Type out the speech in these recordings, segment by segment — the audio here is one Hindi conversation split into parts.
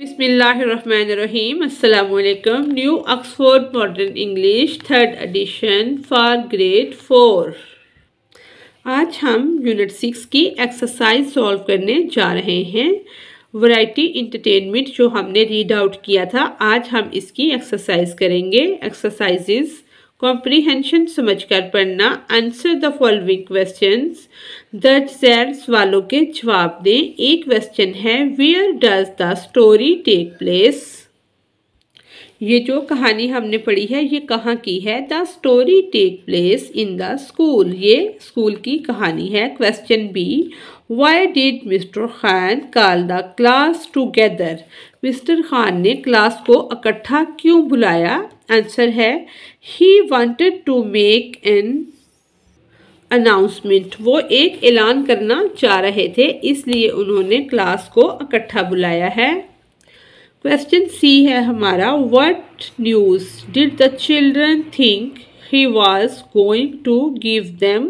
बिसमीम new Oxford modern English third edition for grade four आज हम यूनिट सिक्स की एक्सरसाइज सॉल्व करने जा रहे हैं वैरायटी इंटरटेनमेंट जो हमने रीड आउट किया था आज हम इसकी एक्सरसाइज करेंगे एक्सरसाइजेज़ कॉम्प्रीहेंशन समझकर पढ़ना आंसर द फॉलोइंग क्वेश्चन दर्ज सैर सवालों के जवाब दें एक क्वेश्चन है where does the story take place ये जो कहानी हमने पढ़ी है ये कहाँ की है the story take place in the school ये स्कूल की कहानी है question B why did mister Khan call the class together mister Khan ने क्लास को इकट्ठा क्यों बुलाया आंसर है he wanted to make an announcement वो एक ऐलान करना चाह रहे थे इसलिए उन्होंने क्लास को इकट्ठा बुलाया है क्वेश्चन सी है हमारा what news did the children think he was going to give them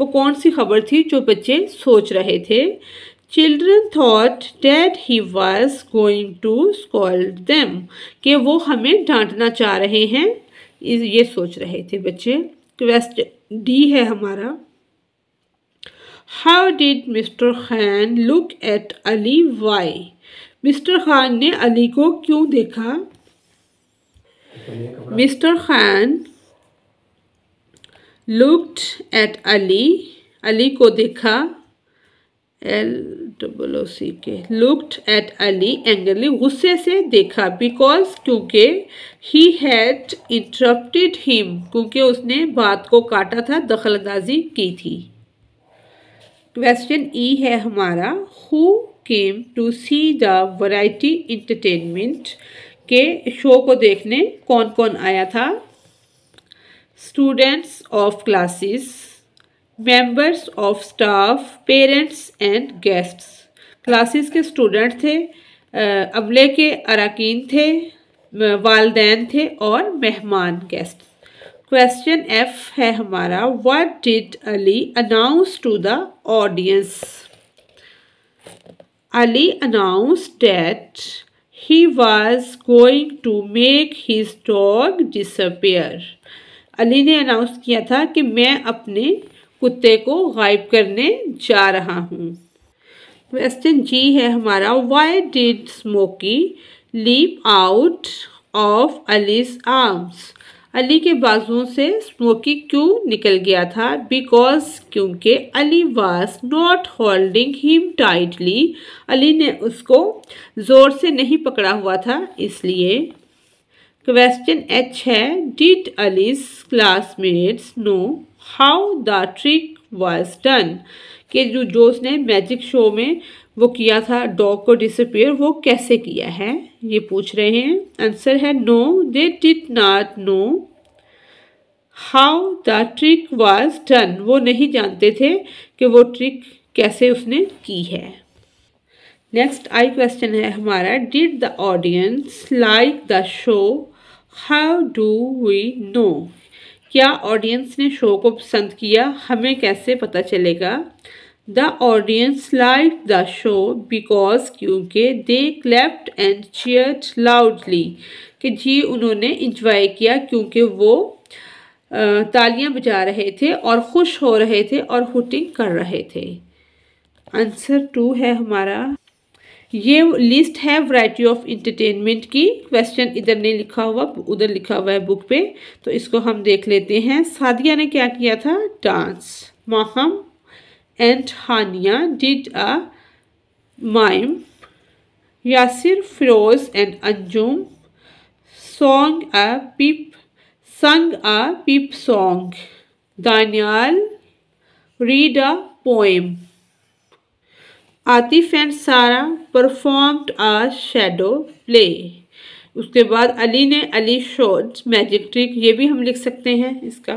वो कौन सी खबर थी जो बच्चे सोच रहे थे children thought that he was going to scold them कि वो हमें डांटना चाह रहे हैं ये सोच रहे थे बच्चे क्वेश्चन डी है हमारा how did mister Khan look at Ali why mister Khan ने अली को क्यों देखा mister Khan looked at Ali Ali को देखा एल डबल ओ सी के लुकड एट अली एंगली गुस्से से देखा बिकॉज क्योंकि ही हैड इंटरप्टिड हिम क्योंकि उसने बात को काटा था दखल अंदाजी की थी क्वेश्चन ई e है हमारा who came to see the variety entertainment के शो को देखने कौन कौन आया था students of classes members of staff parents and guests classes के स्टूडेंट थे अमले के अरकान थे वालदेन थे और मेहमान गेस्ट क्वेश्चन एफ है हमारा what did Ali announce to the audience Ali announce that he was going to make his dog disappear Ali ने अनाउंस किया था कि मैं अपने कुत्ते को गायब करने जा रहा हूँ क्वेश्चन जी है हमारा why did Smokey leap out of Ali's arms Ali के बाजुओं से स्मोकी क्यों निकल गया था बिकॉज क्योंकि Ali was not holding him tightly Ali ने उसको ज़ोर से नहीं पकड़ा हुआ था इसलिए क्वेश्चन एच है did Ali's classmates know how the trick was done कि जो जो उसने मैजिक शो में वो किया था डॉग को डिसअपियर वो कैसे किया है ये पूछ रहे हैं आंसर है no they did not know how the trick was done वो नहीं जानते थे कि वो ट्रिक कैसे उसने की है नेक्स्ट आई क्वेश्चन है हमारा did the audience like the show how do we know क्या ऑडियंस ने शो को पसंद किया हमें कैसे पता चलेगा the audience like the show because क्योंकि they clapped and cheered loudly कि जी उन्होंने इंजॉय किया क्योंकि वो तालियां बजा रहे थे और खुश हो रहे थे और हुटिंग कर रहे थे आंसर टू है हमारा ये लिस्ट है वैरायटी ऑफ इंटरटेनमेंट की क्वेश्चन इधर नहीं लिखा हुआ उधर लिखा हुआ है बुक पे तो इसको हम देख लेते हैं सादिया ने क्या किया था dance Maham and Hania did a mime Yasir Firoz and Anjum sang a pep sang a pep song Daniyal read a poem Atif and Sara performed a shadow play उसके बाद अली ने अली शॉर्ट्स मैजिक ट्रिक ये भी हम लिख सकते हैं इसका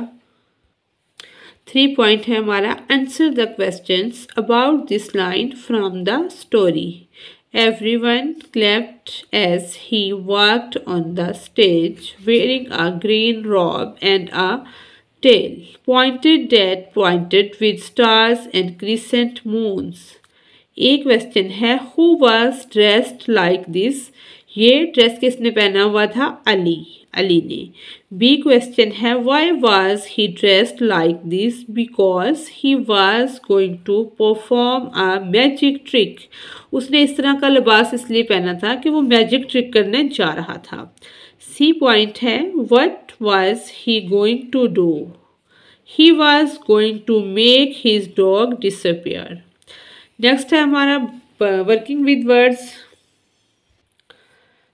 थ्री पॉइंट है हमारा answer the question about this line from the story everyone clapped as he walked on the stage wearing a green robe and a tall pointed hat pointed with stars and crescent moons ये क्वेश्चन है who was dressed like this ये ड्रेस किसने पहना हुआ था अली अली ने बी क्वेश्चन है why was he dressed like this because he was going to perform a magic trick उसने इस तरह का लिबास इसलिए पहना था कि वो मैजिक ट्रिक करने जा रहा था सी पॉइंट है what was he going to do he was going to make his dog disappear next है हमारा वर्किंग विद वर्ड्स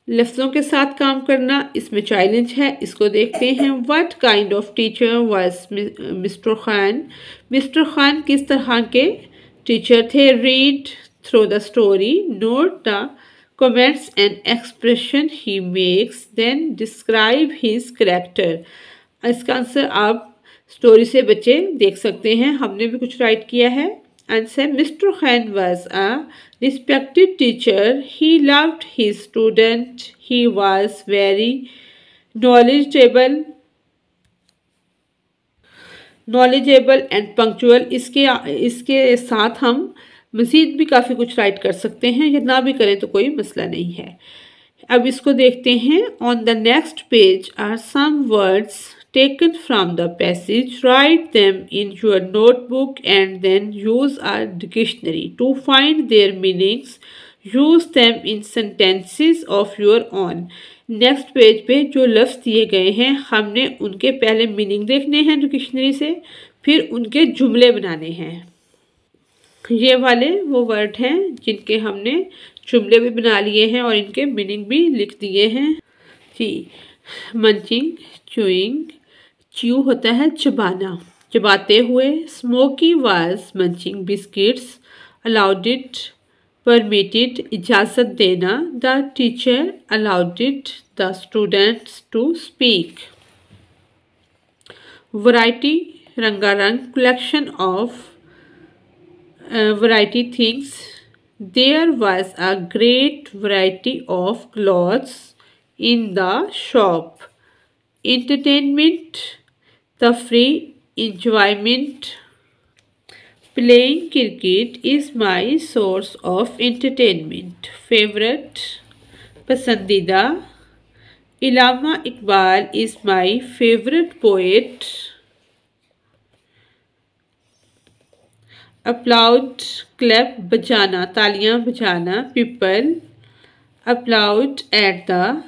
लफ्ज़ों के साथ काम करना इसमें चैलेंज है इसको देखते हैं what kind of teacher was mister Khan mister Khan किस तरह के टीचर थे read through the story note the comments and expression he makes then describe his character इसका आंसर आप स्टोरी से बच्चे देख सकते हैं हमने भी कुछ राइट किया है and say Mr. Khan was a respected teacher. He loved his student. He was very knowledgeable knowledgeable and punctual इसके इसके साथ हम मज़ीद भी काफ़ी कुछ राइट कर सकते हैं या ना भी करें तो कोई मसला नहीं है अब इसको देखते हैं on the next page are some words taken from the passage, write them in your notebook and then use a dictionary to find their meanings. Use them in sentences of your on next page पे जो लफ्स दिए गए हैं हमने उनके पहले मीनिंग देखने हैं डिक्शनरी से फिर उनके जुमले बनाने हैं ये वाले वो वर्ड हैं जिनके हमने जुमले भी बना लिए हैं और इनके मीनिंग भी लिख दिए हैं जी मंचिंग चूइंग च्यू होता है चबाना चबाते हुए Smokey was munching biscuits allowed it permitted इजाज़त देना the teacher allowed it the students to speak variety रंगारंग collection of variety things there was a great variety of clothes in the shop entertainment the free enjoyment. Playing cricket is my source of entertainment. Favorite, pasandida. Ilama Iqbal is my favorite poet. Applaud, clap, bajana, taliyan bajana, people. Applaud at the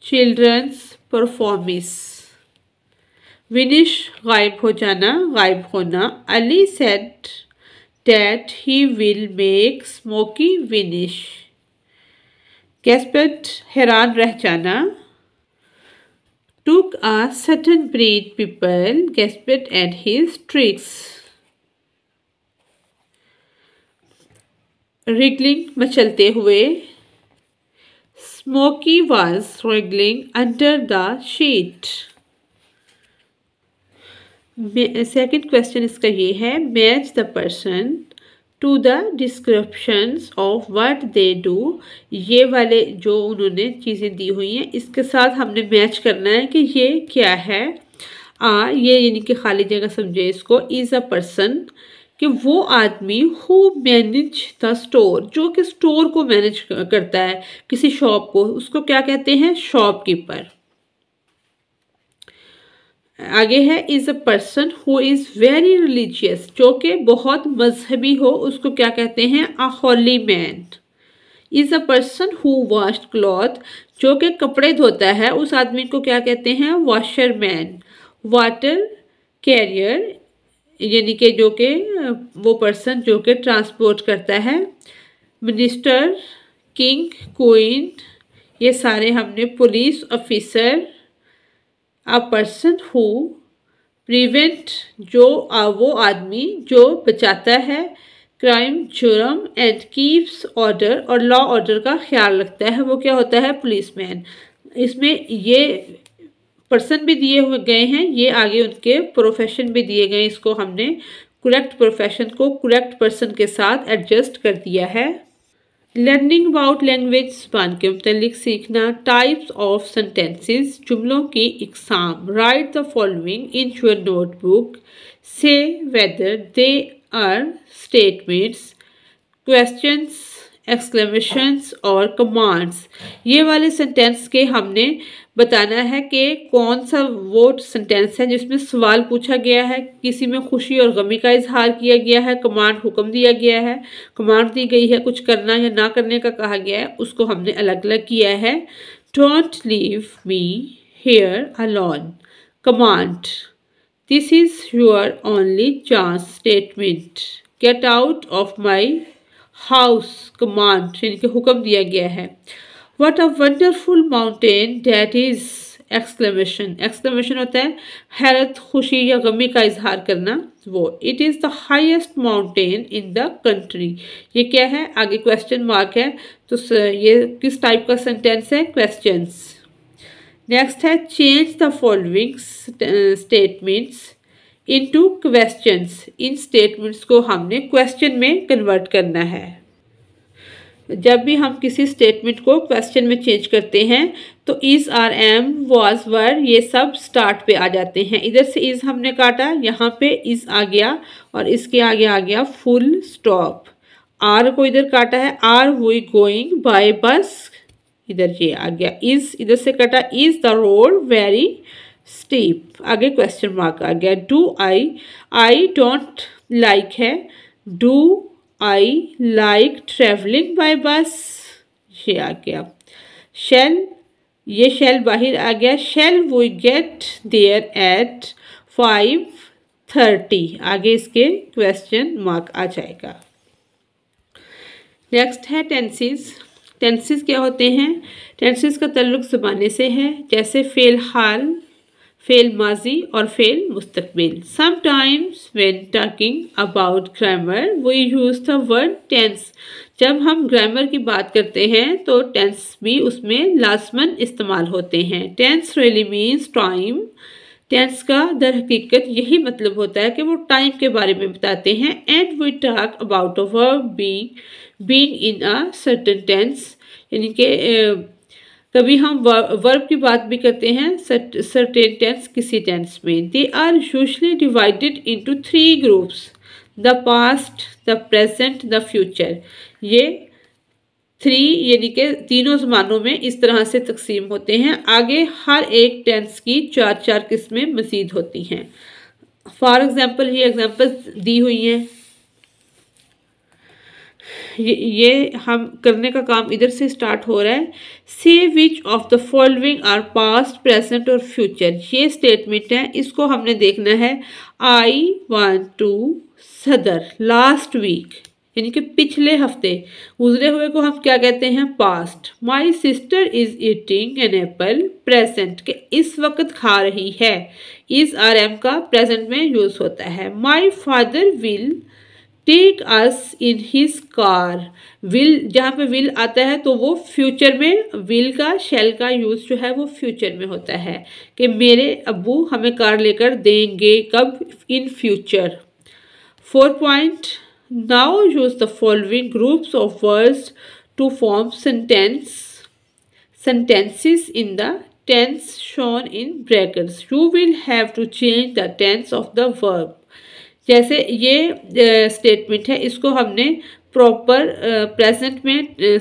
children's performance. Vanish गायब हो जाना गायब होना Ali said that he will make Smokey vanish gasped हैरान रह जाना took a sudden breath people gasped and he strikes wriggling मचलते हुए Smokey was wriggling under the sheet second question इसका ये है match the person to the description of what they do ये वाले जो उन्होंने चीज़ें दी हुई हैं इसके साथ हमने मैच करना है कि ये क्या है आ ये यानी कि खाली जगह समझे इसको इज़ अ पर्सन कि वो आदमी हु मैनेज द स्टोर जो कि स्टोर को मैनेज करता है किसी शॉप को उसको क्या कहते हैं शॉपकीपर आगे है is a person who is very religious जो कि बहुत मजहबी हो उसको क्या कहते हैं a holy man is a person who wash cloth जो कि कपड़े धोता है उस आदमी को क्या कहते हैं वॉशर मैन वाटर कैरियर यानी कि जो कि वो पर्सन जो कि ट्रांसपोर्ट करता है मिनिस्टर किंग क्वीन ये सारे हमने police officer a person who prevent जो आ, वो आदमी जो बचाता है क्राइम जुर्म एंड कीप्स ऑर्डर और लॉ ऑर्डर का ख्याल रखता है वो क्या होता है पुलिस मैन इसमें ये पर्सन भी दिए हुए गए हैं ये आगे उनके प्रोफेशन भी दिए गए इसको हमने करेक्ट प्रोफेशन को करेक्ट पर्सन के साथ एडजस्ट कर दिया है लर्निंग अबाउट लैंग्वेज जबान के मतलब सीखना टाइप्स ऑफ सेंटेंसेस जुमलों की इकसाम write the following in your notebook से whether they are statements questions exclamations और कमांड्स ये वाले सेंटेंस के हमने बताना है कि कौन सा वो सेंटेंस है जिसमें सवाल पूछा गया है किसी में खुशी और गमी का इजहार किया गया है कमांड हुक्म दिया गया है कमांड दी गई है कुछ करना या ना करने का कहा गया है उसको हमने अलग अलग किया है don't leave me here alone command this is your only chance statement get out of my house command यानी कि हुक्म दिया गया है what a wonderful mountain that is exclamation exclamation होता है हैरत खुशी या गमी का इजहार करना वो it is the highest mountain in the country ये क्या है आगे क्वेश्चन मार्क है तो ये किस टाइप का सेंटेंस है क्वेश्चन नेक्स्ट है change the following statements into question इन स्टेटमेंट्स को हमने क्वेश्चन में कन्वर्ट करना है जब भी हम किसी स्टेटमेंट को क्वेश्चन में चेंज करते हैं तो is are am was were ये सब स्टार्ट पे आ जाते हैं इधर से इज़ हमने काटा यहाँ पे इज़ आ गया और इसके आगे आ गया फुल स्टॉप आर को इधर काटा है आर वी गोइंग बाय बस इधर ये आ गया इज इधर से काटा is the road very steep आगे क्वेश्चन मार्क आ गया do I I don't like है do I like travelling by bus ये आ गया शेल ये शेल बाहर आ गया shall we get there at five thirty आगे इसके क्वेश्चन मार्क आ जाएगा नेक्स्ट है टेंसिस टेंसिस क्या होते हैं टेंसिस का तल्लुक जुबाने से है जैसे फ़िलहाल फेल माजी और फेल मुस्तकबिल sometimes when talking about grammar we use the word tense जब हम ग्रामर की बात करते हैं तो टेंस भी उसमें लाजमन इस्तेमाल होते हैं tense really means time tense का दर हकीकत यही मतलब होता है कि वो टाइम के बारे में बताते हैं and we talk about a verb being being in a certain tense यानी कि कभी हम वर्ब की बात भी करते हैं सर्टेन टेंस किसी टेंस में they are usually divided into three groups the past the present the future ये थ्री यानी कि तीनों जमानों में इस तरह से तकसीम होते हैं आगे हर एक टेंस की चार चार किस्में मजीद होती हैं फॉर एग्ज़ाम्पल ये एग्ज़ाम्पल दी हुई हैं ये ये हम करने का काम इधर से स्टार्ट हो रहा है से which of the following are past present और फ्यूचर ये स्टेटमेंट है इसको हमने देखना है I went to Sadar last week यानी कि पिछले हफ्ते गुजरे हुए को हम क्या कहते हैं past my sister is eating an apple present के इस वक्त खा रही है इस आर एम का प्रेजेंट में यूज़ होता है my father will take us in his car will जहाँ पे विल आता है तो वो फ्यूचर में विल का शेल का यूज़ जो है वो फ्यूचर में होता है कि मेरे अबू हमें कार लेकर देंगे कब in future four point now use the following groups of words to form sentence sentences in the tense shown in brackets you will have to change the tense of the verb जैसे ये स्टेटमेंट है इसको हमने प्रॉपर प्रेजेंट में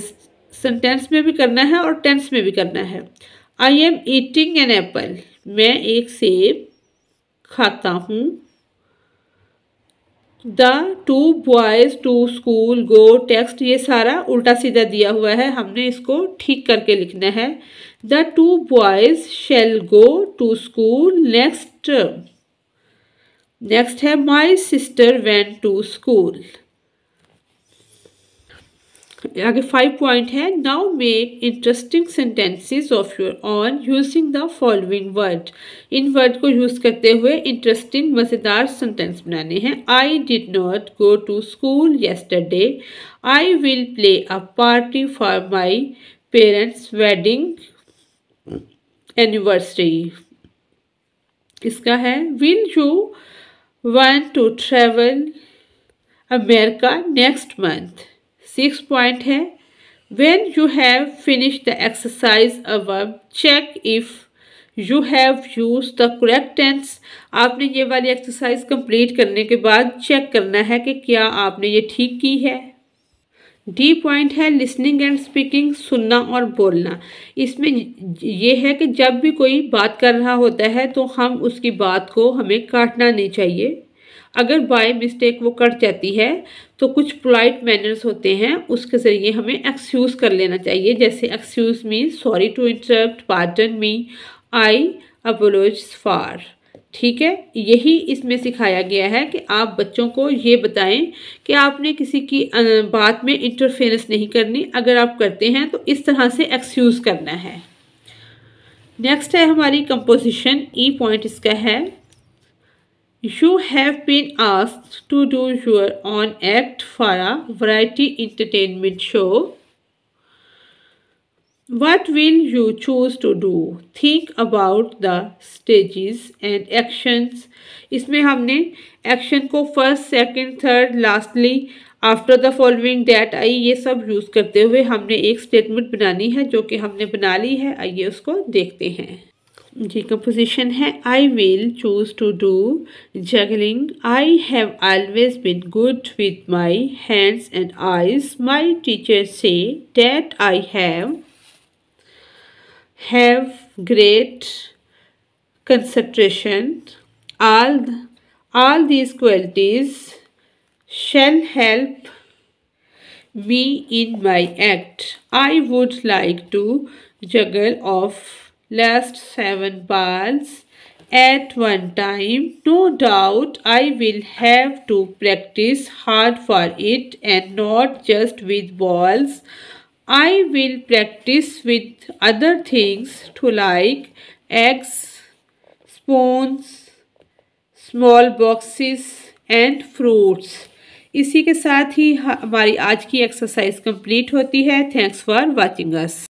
सेंटेंस में भी करना है और टेंस में भी करना है I am eating an apple मैं एक सेब खाता हूँ the two boys to school go text ये सारा उल्टा सीधा दिया हुआ है हमने इसको ठीक करके लिखना है the two boys shall go to school next term next है my sister went to school आगे फाइव पॉइंट है now make interesting sentences of your own using the following word in word को यूज़ करते हुए इंटरेस्टिंग मज़ेदार सेंटेंस बनाने हैं I did not go to school yesterday I will play a party for my parents wedding anniversary इसका है will you want to travel America next month. Sixth point है When you have finished the exercise above, check if you have use the correct tense आपने ये वाली एक्सरसाइज कंप्लीट करने के बाद चेक करना है कि क्या आपने ये ठीक की है डी पॉइंट है लिसनिंग एंड स्पीकिंग सुनना और बोलना इसमें ये है कि जब भी कोई बात कर रहा होता है तो हम उसकी बात को हमें काटना नहीं चाहिए अगर बाय मिस्टेक वो कट जाती है तो कुछ पोलाइट मैनर्स होते हैं उसके ज़रिए हमें एक्सक्यूज़ कर लेना चाहिए जैसे excuse me sorry to interrupt pardon me I apologise for ठीक है यही इसमें सिखाया गया है कि आप बच्चों को ये बताएं कि आपने किसी की बात में इंटरफेरेंस नहीं करनी अगर आप करते हैं तो इस तरह से एक्सक्यूज़ करना है नेक्स्ट है हमारी कंपोजिशन ई पॉइंट इसका है you have been asked to do your own act for a variety entertainment show What will you choose to do? Think about the stages and actions. इसमें हमने action को first, second, third, lastly, after the following date I ये सब यूज़ करते हुए हमने एक स्टेटमेंट बनानी है जो कि हमने बना ली है आइए उसको देखते हैं जी कंपोजिशन है I will choose to do juggling I have always been good with my hands and eyes my teacher says that I have have great concentration. All, all these qualities shall help me in my act. I would like to juggle off last seven balls at one time. No doubt I will have to practice hard for it and not just with balls I will practise with other things too like eggs spoons small boxes and fruits इसी के साथ ही हमारी आज की एक्सरसाइज कंप्लीट होती है थैंक्स फॉर वॉचिंग अस